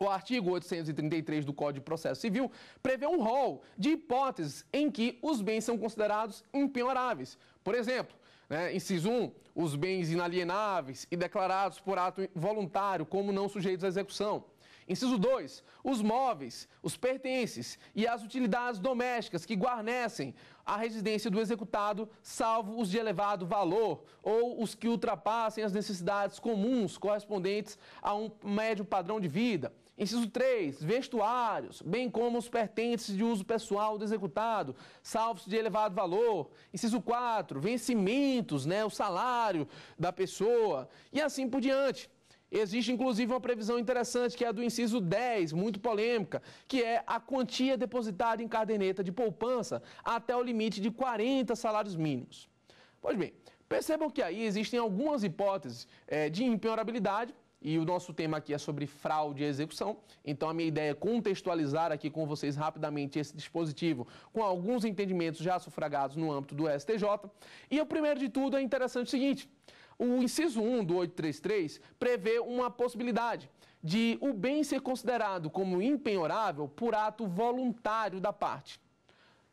Speaker 1: O artigo 833 do Código de Processo Civil prevê um rol de hipóteses em que os bens são considerados impenhoráveis. Por exemplo, né? Inciso 1, os bens inalienáveis e declarados por ato voluntário como não sujeitos à execução. Inciso 2, os móveis, os pertences e as utilidades domésticas que guarnecem a residência do executado, salvo os de elevado valor ou os que ultrapassem as necessidades comuns correspondentes a um médio padrão de vida. Inciso 3, vestuários, bem como os pertences de uso pessoal do executado, salvos de elevado valor. Inciso 4, vencimentos, né, o salário da pessoa e assim por diante. Existe inclusive uma previsão interessante que é a do inciso 10, muito polêmica, que é a quantia depositada em caderneta de poupança até o limite de 40 salários mínimos. Pois bem, percebam que aí existem algumas hipóteses é, de impenhorabilidade e o nosso tema aqui é sobre fraude e execução. Então, a minha ideia é contextualizar aqui com vocês rapidamente esse dispositivo, com alguns entendimentos já sufragados no âmbito do STJ. E o primeiro de tudo é interessante o seguinte: o inciso 1 do 833 prevê uma possibilidade de o bem ser considerado como impenhorável por ato voluntário da parte.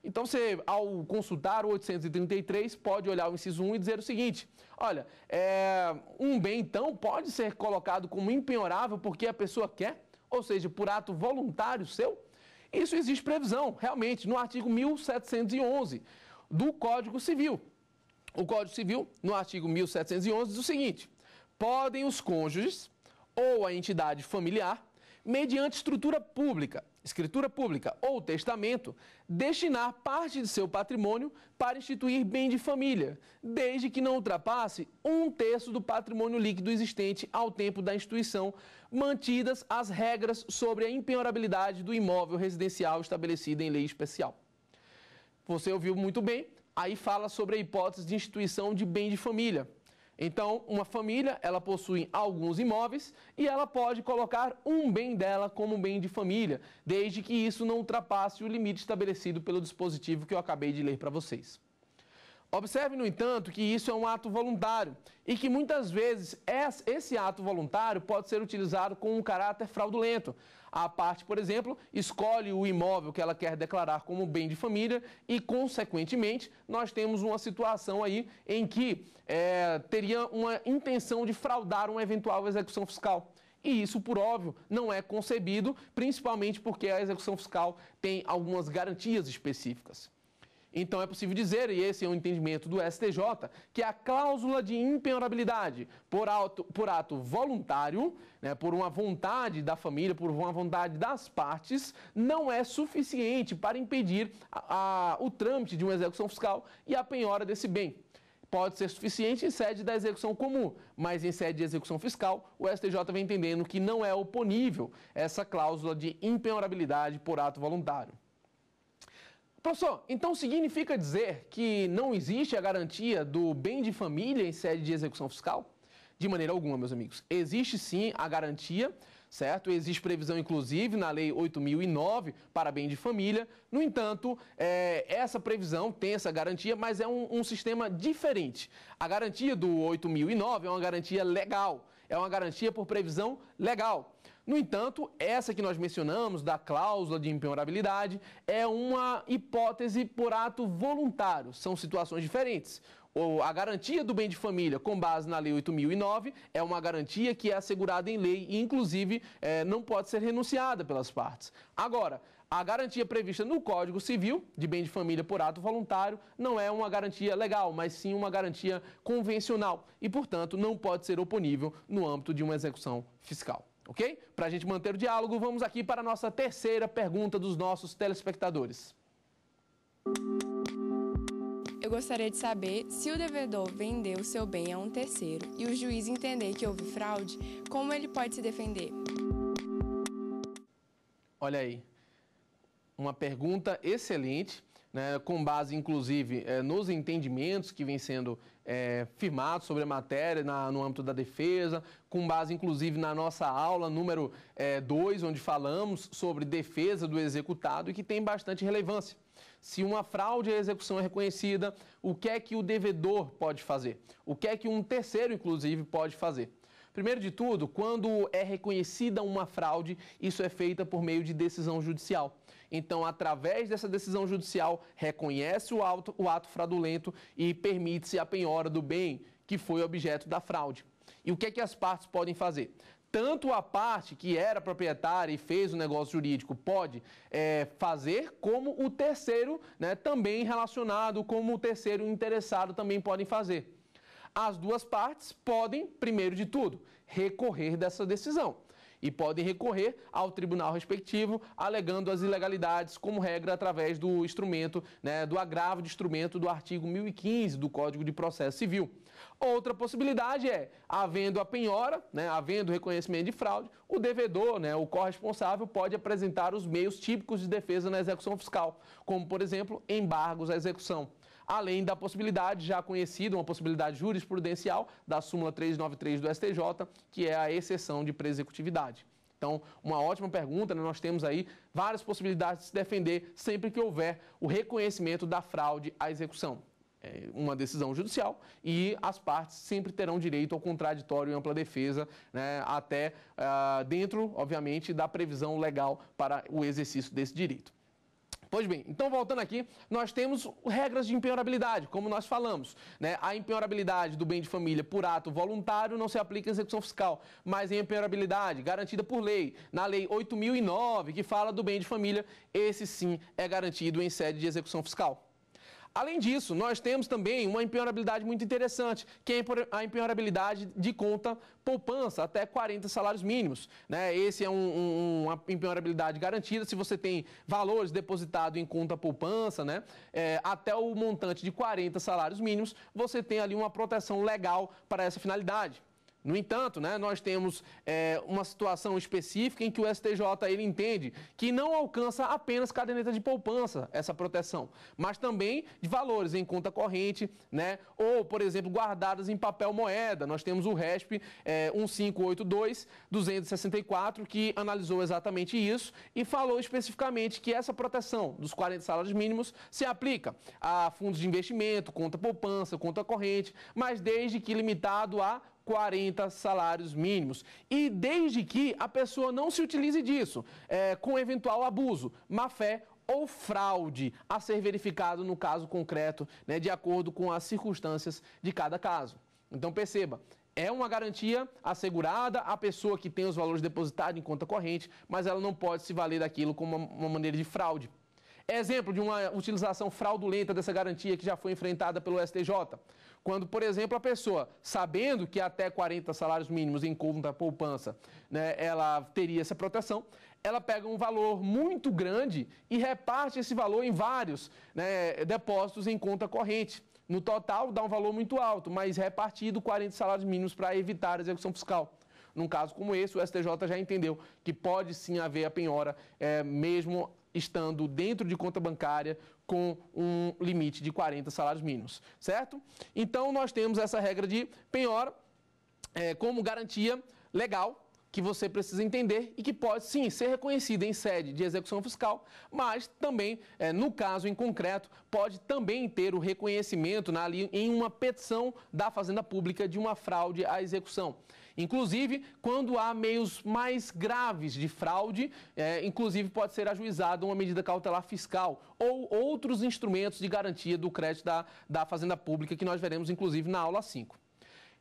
Speaker 1: Então você, ao consultar o 833, pode olhar o inciso 1 e dizer o seguinte: olha, é, um bem então pode ser colocado como impenhorável porque a pessoa quer, ou seja, por ato voluntário seu. Isso existe previsão, realmente, no artigo 1711 do Código Civil. O Código Civil, no artigo 1711, diz o seguinte: podem os cônjuges ou a entidade familiar mediante estrutura pública, escritura pública ou testamento, destinar parte de seu patrimônio para instituir bem de família, desde que não ultrapasse um terço do patrimônio líquido existente ao tempo da instituição, mantidas as regras sobre a impenhorabilidade do imóvel residencial estabelecida em lei especial. Você ouviu muito bem, aí fala sobre a hipótese de instituição de bem de família. Então, uma família, ela possui alguns imóveis e ela pode colocar um bem dela como bem de família, desde que isso não ultrapasse o limite estabelecido pelo dispositivo que eu acabei de ler para vocês. Observe, no entanto, que isso é um ato voluntário e que muitas vezes esse ato voluntário pode ser utilizado com um caráter fraudulento, a parte, por exemplo, escolhe o imóvel que ela quer declarar como bem de família e, consequentemente, nós temos uma situação aí em que é, teria uma intenção de fraudar uma eventual execução fiscal. E isso, por óbvio, não é concebido, principalmente porque a execução fiscal tem algumas garantias específicas. Então é possível dizer, e esse é o um entendimento do STJ, que a cláusula de impenhorabilidade por, auto, por ato voluntário, né, por uma vontade da família, por uma vontade das partes, não é suficiente para impedir a, a, o trâmite de uma execução fiscal e a penhora desse bem. Pode ser suficiente em sede da execução comum, mas em sede de execução fiscal, o STJ vem entendendo que não é oponível essa cláusula de impenhorabilidade por ato voluntário. Professor, então significa dizer que não existe a garantia do bem de família em sede de execução fiscal? De maneira alguma, meus amigos. Existe sim a garantia, certo? Existe previsão, inclusive, na Lei 8.009 para bem de família. No entanto, é, essa previsão tem essa garantia, mas é um, um sistema diferente. A garantia do 8.009 é uma garantia legal, é uma garantia por previsão legal. No entanto, essa que nós mencionamos, da cláusula de impenhorabilidade, é uma hipótese por ato voluntário, são situações diferentes. A garantia do bem de família, com base na Lei 8.009, é uma garantia que é assegurada em lei e, inclusive, é, não pode ser renunciada pelas partes. Agora, a garantia prevista no Código Civil de bem de família por ato voluntário não é uma garantia legal, mas sim uma garantia convencional e, portanto, não pode ser oponível no âmbito de uma execução fiscal ok? Para a gente manter o diálogo, vamos aqui para a nossa terceira pergunta dos nossos telespectadores. Eu gostaria de saber se o devedor vendeu seu bem a um terceiro e o juiz entender que houve fraude, como ele pode se defender? Olha aí, uma pergunta excelente né, com base, inclusive, é, nos entendimentos que vêm sendo é, firmados sobre a matéria na, no âmbito da defesa, com base, inclusive, na nossa aula número 2, é, onde falamos sobre defesa do executado e que tem bastante relevância. Se uma fraude à execução é reconhecida, o que é que o devedor pode fazer? O que é que um terceiro, inclusive, pode fazer? Primeiro de tudo, quando é reconhecida uma fraude, isso é feita por meio de decisão judicial. Então, através dessa decisão judicial, reconhece o ato, o ato fraudulento e permite-se a penhora do bem que foi objeto da fraude. E o que é que as partes podem fazer? tanto a parte que era proprietária e fez o negócio jurídico pode é, fazer, como o terceiro, né, também relacionado, como o terceiro interessado também podem fazer. As duas partes podem, primeiro de tudo, recorrer dessa decisão e podem recorrer ao tribunal respectivo, alegando as ilegalidades como regra através do instrumento, né, do agravo de instrumento do artigo 1015 do Código de Processo Civil. Outra possibilidade é, havendo a penhora, né, havendo reconhecimento de fraude, o devedor, né, o corresponsável, pode apresentar os meios típicos de defesa na execução fiscal, como, por exemplo, embargos à execução além da possibilidade já conhecida, uma possibilidade jurisprudencial da súmula 393 do STJ, que é a exceção de preexecutividade. Então, uma ótima pergunta, né? nós temos aí várias possibilidades de se defender sempre que houver o reconhecimento da fraude à execução. É uma decisão judicial e as partes sempre terão direito ao contraditório e ampla defesa, né? até uh, dentro, obviamente, da previsão legal para o exercício desse direito. Pois bem, então voltando aqui, nós temos regras de impenhorabilidade, como nós falamos. Né? A impenhorabilidade do bem de família por ato voluntário não se aplica em execução fiscal, mas em impenhorabilidade garantida por lei, na Lei 8.009, que fala do bem de família, esse sim é garantido em sede de execução fiscal. Além disso, nós temos também uma empenhorabilidade muito interessante, que é a empenhorabilidade de conta poupança, até 40 salários mínimos. Né? Esse é um, um, uma empenhorabilidade garantida. Se você tem valores depositados em conta poupança, né? É, até o montante de 40 salários mínimos, você tem ali uma proteção legal para essa finalidade. No entanto, né, nós temos é, uma situação específica em que o STJ ele entende que não alcança apenas caderneta de poupança essa proteção, mas também de valores em conta corrente, né, ou, por exemplo, guardadas em papel moeda. Nós temos o RESP é, 1582-264, que analisou exatamente isso e falou especificamente que essa proteção dos 40 salários mínimos se aplica a fundos de investimento, conta poupança, conta corrente, mas desde que limitado a 40 salários mínimos. E desde que a pessoa não se utilize disso, é, com eventual abuso, má fé ou fraude a ser verificado no caso concreto, né, de acordo com as circunstâncias de cada caso. Então perceba, é uma garantia assegurada à pessoa que tem os valores depositados em conta corrente, mas ela não pode se valer daquilo como uma, maneira de fraude. Exemplo de uma utilização fraudulenta dessa garantia que já foi enfrentada pelo STJ. Quando, por exemplo, a pessoa, sabendo que até 40 salários mínimos em conta poupança, né, ela teria essa proteção, ela pega um valor muito grande e reparte esse valor em vários né, depósitos em conta corrente. No total, dá um valor muito alto, mas repartido 40 salários mínimos para evitar a execução fiscal. Num caso como esse, o STJ já entendeu que pode sim haver a penhora, é, mesmo estando dentro de conta bancária com um limite de 40 salários mínimos, certo? Então, nós temos essa regra de penhora é, eh, como garantia legal que você precisa entender e que pode sim ser reconhecida em sede de execução fiscal, mas também, é, no caso em concreto, pode também ter o reconhecimento na, ali, em uma petição da Fazenda Pública de uma fraude à execução. Inclusive, quando há meios mais graves de fraude, é, inclusive pode ser ajuizada uma medida cautelar fiscal ou outros instrumentos de garantia do crédito da, da Fazenda Pública, que nós veremos inclusive na aula 5.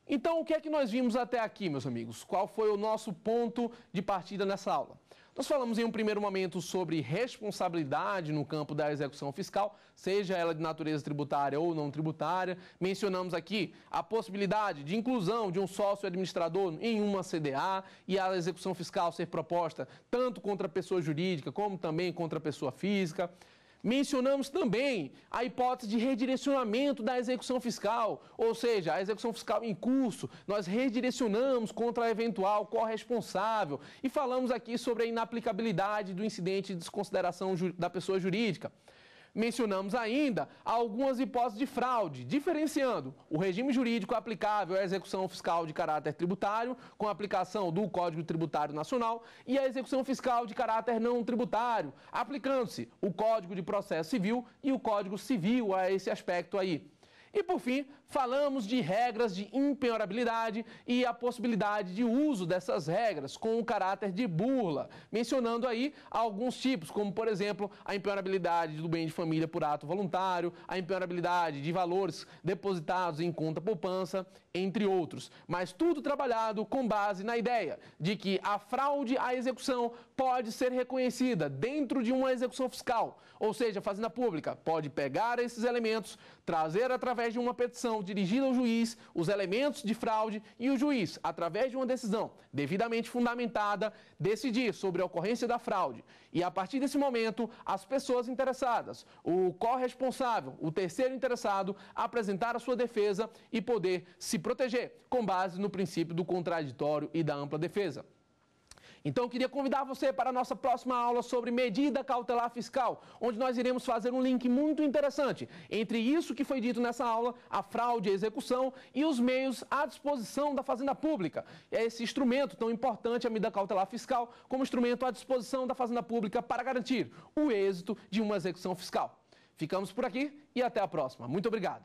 Speaker 1: Então, o que é que nós vimos até aqui, meus amigos? Qual foi o nosso ponto de partida nessa aula? Nós falamos em um primeiro momento sobre responsabilidade no campo da execução fiscal, seja ela de natureza tributária ou não tributária. Mencionamos aqui a possibilidade de inclusão de um sócio administrador em uma CDA e a execução fiscal ser proposta tanto contra a pessoa jurídica como também contra a pessoa física. Mencionamos também a hipótese de redirecionamento da execução fiscal, ou seja, a execução fiscal em curso, nós redirecionamos contra a eventual corresponsável e falamos aqui sobre a inaplicabilidade do incidente de desconsideração da pessoa jurídica. Mencionamos ainda algumas hipóteses de fraude, diferenciando o regime jurídico aplicável à execução fiscal de caráter tributário, com aplicação do Código Tributário Nacional, e a execução fiscal de caráter não tributário, aplicando-se o Código de Processo Civil e o Código Civil a esse aspecto aí. E por fim, falamos de regras de impenhorabilidade e a possibilidade de uso dessas regras com o caráter de burla, mencionando aí alguns tipos, como por exemplo a impenhorabilidade do bem de família por ato voluntário, a impenhorabilidade de valores depositados em conta poupança, entre outros. Mas tudo trabalhado com base na ideia de que a fraude à execução pode ser reconhecida dentro de uma execução fiscal, ou seja, a Fazenda Pública pode pegar esses elementos, trazer através de uma petição Dirigindo dirigida ao juiz, os elementos de fraude e o juiz, através de uma decisão devidamente fundamentada, decidir sobre a ocorrência da fraude. E a partir desse momento, as pessoas interessadas, o corresponsável, o terceiro interessado, apresentar a sua defesa e poder se proteger com base no princípio do contraditório e da ampla defesa. Então eu queria convidar você para a nossa próxima aula sobre medida cautelar fiscal, onde nós iremos fazer um link muito interessante entre isso que foi dito nessa aula, a fraude e a execução, e os meios à disposição da Fazenda Pública. É esse instrumento tão importante, a medida cautelar fiscal, como instrumento à disposição da Fazenda Pública para garantir o êxito de uma execução fiscal. Ficamos por aqui e até a próxima. Muito obrigado.